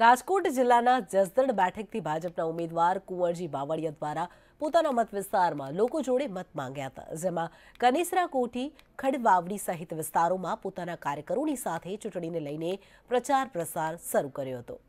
રાજકોટ જિલ્લાના જસદણ બેઠકથી ભાજપના ઉમેદવાર કુંવરજી બાવળિયા દ્વારા પોતાના મત વિસ્તારમાં લોકો જોડે મત માંગ્યા હતા જેમાં કનેસરા કોઠી ખડવાવડી સહિત વિસ્તારોમાં પોતાના કાર્યકરોની સાથે ચૂંટણીને લઈને પ્રચાર પ્રસાર શરૂ કર્યો હતો